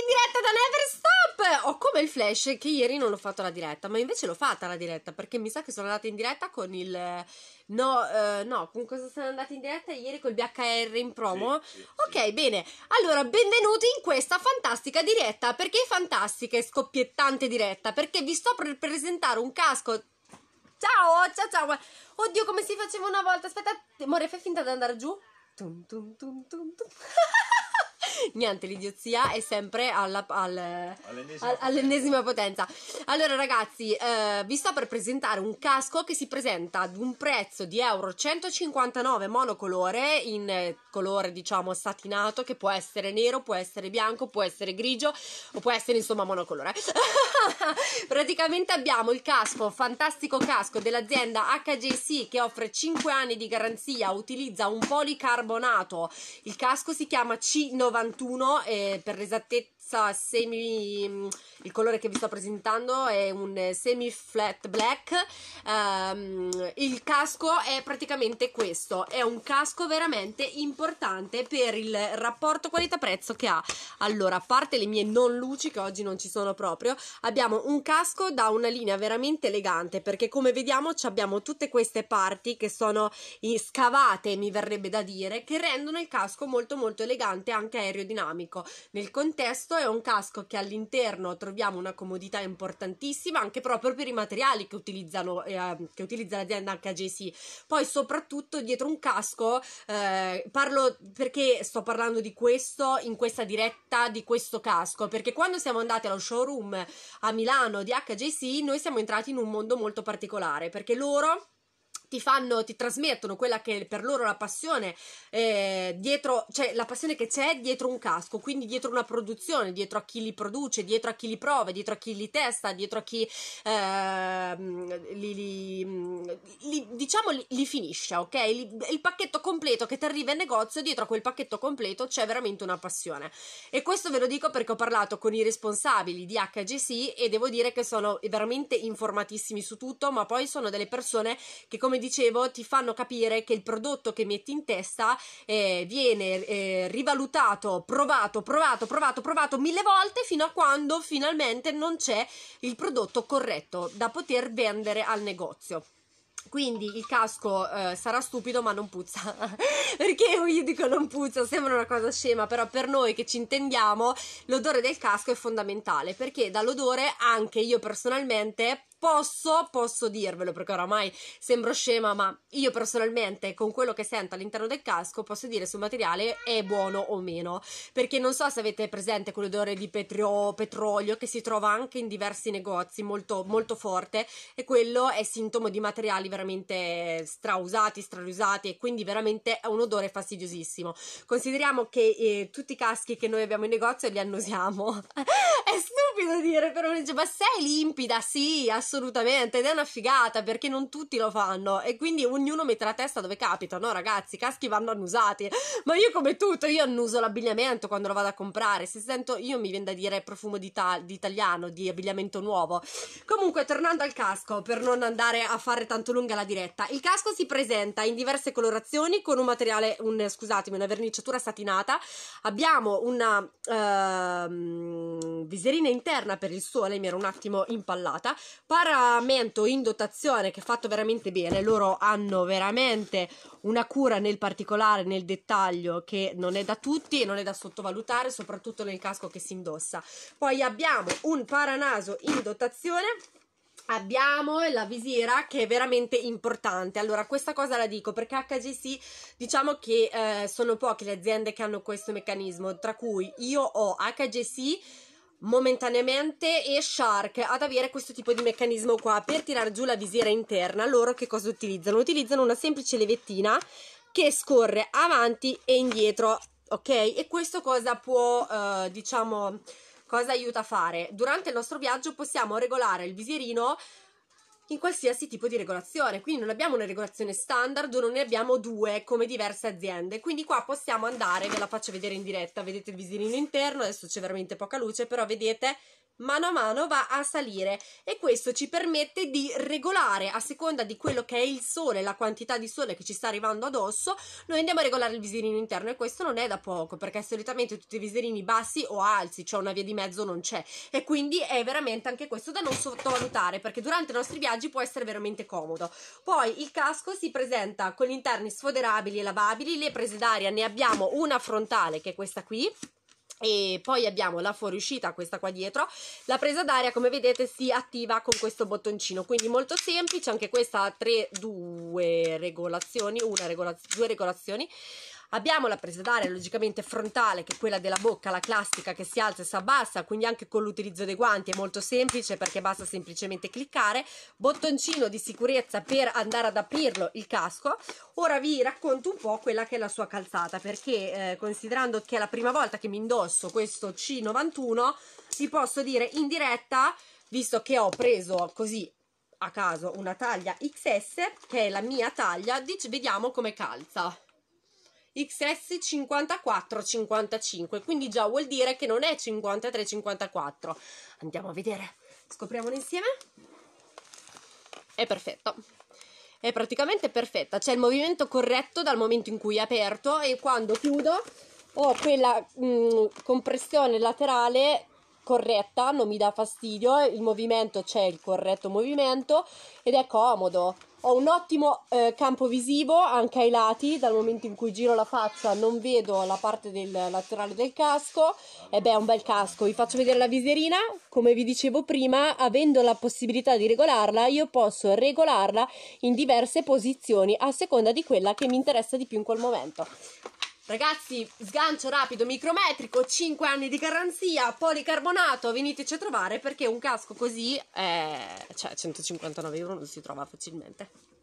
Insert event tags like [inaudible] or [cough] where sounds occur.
in diretta da Never Stop! Ho come il flash che ieri non ho fatto la diretta, ma invece l'ho fatta la diretta perché mi sa che sono andata in diretta con il. Eh, no, eh, no, con cosa sono andata in diretta ieri col BHR in promo? Sì, sì, ok, sì. bene. Allora, benvenuti in questa fantastica diretta. Perché è fantastica e scoppiettante diretta? Perché vi sto per presentare un casco Ciao, ciao, ciao. Oddio, come si faceva una volta. Aspetta, amore, fai finta di andare giù. Tum, tum, tum, tum, tum. [laughs] [laughs] niente, l'idiozia è sempre alla, al, all'ennesima, all'ennesima potenza. potenza. Allora ragazzi, eh, vi sto per presentare un casco che si presenta ad un prezzo di euro 159 monocolore in eh, colore diciamo satinato che può essere nero, può essere bianco, può essere grigio o può essere insomma monocolore. [laughs] Praticamente abbiamo il casco, fantastico casco dell'azienda HJC che offre 5 anni di garanzia, utilizza un policarbonato. Il casco si chiama C90 61 e per l'esattezza semi mm, il colore che vi sto presentando è un semi flat black um, il casco è praticamente questo è un casco veramente importante per il rapporto qualità prezzo che ha allora a parte le mie non luci che oggi non ci sono proprio abbiamo un casco da una linea veramente elegante perché come vediamo abbiamo tutte queste parti che sono scavate mi verrebbe da dire che rendono il casco molto molto elegante anche aereo aerodinamico nel contesto è un casco che all'interno troviamo una comodità importantissima anche proprio per i materiali che, utilizzano, eh, che utilizza l'azienda HJC poi soprattutto dietro un casco eh, parlo perché sto parlando di questo in questa diretta di questo casco perché quando siamo andati allo showroom a Milano di HJC noi siamo entrati in un mondo molto particolare perché loro ti fanno, ti trasmettono quella che è per loro la passione eh, dietro, cioè la passione che c'è dietro un casco, quindi dietro una produzione, dietro a chi li produce, dietro a chi li prova, dietro a chi li testa, dietro a chi eh, li, li, mm, li, diciamo li, finisce, ok? il pacchetto completo che ti arriva in negozio, dietro a quel pacchetto completo c'è veramente una passione. E questo ve lo dico perché ho parlato con i responsabili di HGC e devo dire che sono veramente informatissimi su tutto, ma poi sono delle persone che come dicevo, ti fanno capire che il prodotto che metti in testa eh, viene eh, rivalutato, provato, provato, provato, provato mille volte fino a quando finalmente non c'è il prodotto corretto da poter vendere al negozio. Quindi il casco eh, sarà stupido ma non puzza, [laughs] perché io dico non puzza, sembra una cosa scema, però per noi che ci intendiamo l'odore del casco è fondamentale, perché dall'odore anche io personalmente posso, posso dirvelo perché oramai sembro scema, ma io personalmente con quello che sento all'interno del casco posso dire se un materiale è buono o meno, perché non so se avete presente quell'odore di petrio, petrolio che si trova anche in diversi negozi, molto, molto forte e quello è sintomo di materiali veramente strausati, strausati e quindi veramente è un odore fastidiosissimo. Consideriamo che eh, tutti i caschi che noi abbiamo in negozio li annosiamo. [laughs] è stupido dire, però dice, ma sei limpida? Sì, assolutamente assolutamente, ed è una figata perché non tutti lo fanno e quindi ognuno mette la testa dove capita, no ragazzi, i caschi vanno annusati, ma io come tutto, io annuso l'abbigliamento quando lo vado a comprare, se sento, io mi viene da dire profumo di, di italiano, di abbigliamento nuovo. Comunque, tornando al casco, per non andare a fare tanto lunga la diretta, il casco si presenta in diverse colorazioni con un materiale, un, scusatemi, una verniciatura satinata, abbiamo una uh, viserina interna per il sole, mi ero un attimo impallata, poi paramento in dotazione che è fatto veramente bene, loro hanno veramente una cura nel particolare, nel dettaglio che non è da tutti e non è da sottovalutare, soprattutto nel casco che si indossa. Poi abbiamo un paranaso in dotazione abbiamo la visiera che è veramente importante. Allora, questa cosa la dico perché HGC diciamo che eh, sono poche le aziende che hanno questo meccanismo, tra cui io ho HGC momentaneamente e Shark ad avere questo tipo di meccanismo qua per tirare giù la visiera interna loro che cosa utilizzano? Utilizzano una semplice levettina che scorre avanti e indietro ok? E questo cosa può eh, diciamo cosa aiuta a fare? Durante il nostro viaggio possiamo regolare il visierino in qualsiasi tipo di regolazione. Quindi non abbiamo una regolazione standard, o non ne abbiamo due come diverse aziende. Quindi qua possiamo andare, ve la faccio vedere in diretta, vedete il visirino interno, adesso c'è veramente poca luce, però vedete mano a mano va a salire e questo ci permette di regolare a seconda di quello che è il sole, la quantità di sole che ci sta arrivando addosso, noi andiamo a regolare il viserino interno e questo non è da poco perché solitamente tutti i viserini bassi o alzi, cioè una via di mezzo non c'è e quindi è veramente anche questo da non sottovalutare perché durante i nostri viaggi può essere veramente comodo. Poi il casco si presenta con gli interni sfoderabili e lavabili, le prese d'aria ne abbiamo una frontale che è questa qui e poi abbiamo la fuoriuscita questa qua dietro la presa d'aria come vedete si attiva con questo bottoncino quindi molto semplice anche questa ha tre due regolazioni una regolaz due regolazioni Abbiamo la presa d'aria logicamente frontale che è quella della bocca, la classica che si alza e si abbassa, quindi anche con l'utilizzo dei guanti è molto semplice perché basta semplicemente cliccare, bottoncino di sicurezza per andare ad aprirlo il casco. Ora vi racconto un po' quella che è la sua calzata perché eh, considerando che è la prima volta che mi indosso questo C91 vi posso dire in diretta visto che ho preso così a caso una taglia XS che è la mia taglia vediamo come calza XS54-55, quindi già vuol dire che non è 53-54. Andiamo a vedere, scopriamolo insieme. È perfetto. È praticamente perfetta, c'è il movimento corretto dal momento in cui è aperto e quando chiudo ho quella mh, mm, compressione laterale corretta, non mi dà fastidio, il movimento c'è il corretto movimento ed è comodo. Ho un ottimo eh, campo visivo anche ai lati, dal momento in cui giro la faccia non vedo la parte del laterale del casco. E beh, è un bel casco. Vi faccio vedere la viserina. Come vi dicevo prima, avendo la possibilità di regolarla, io posso regolarla in diverse posizioni a seconda di quella che mi interessa di più in quel momento. Ragazzi, sgancio rapido micrometrico, 5 anni di garanzia, policarbonato, veniteci a trovare perché un casco così, è... Eh, cioè 159 euro non si trova facilmente.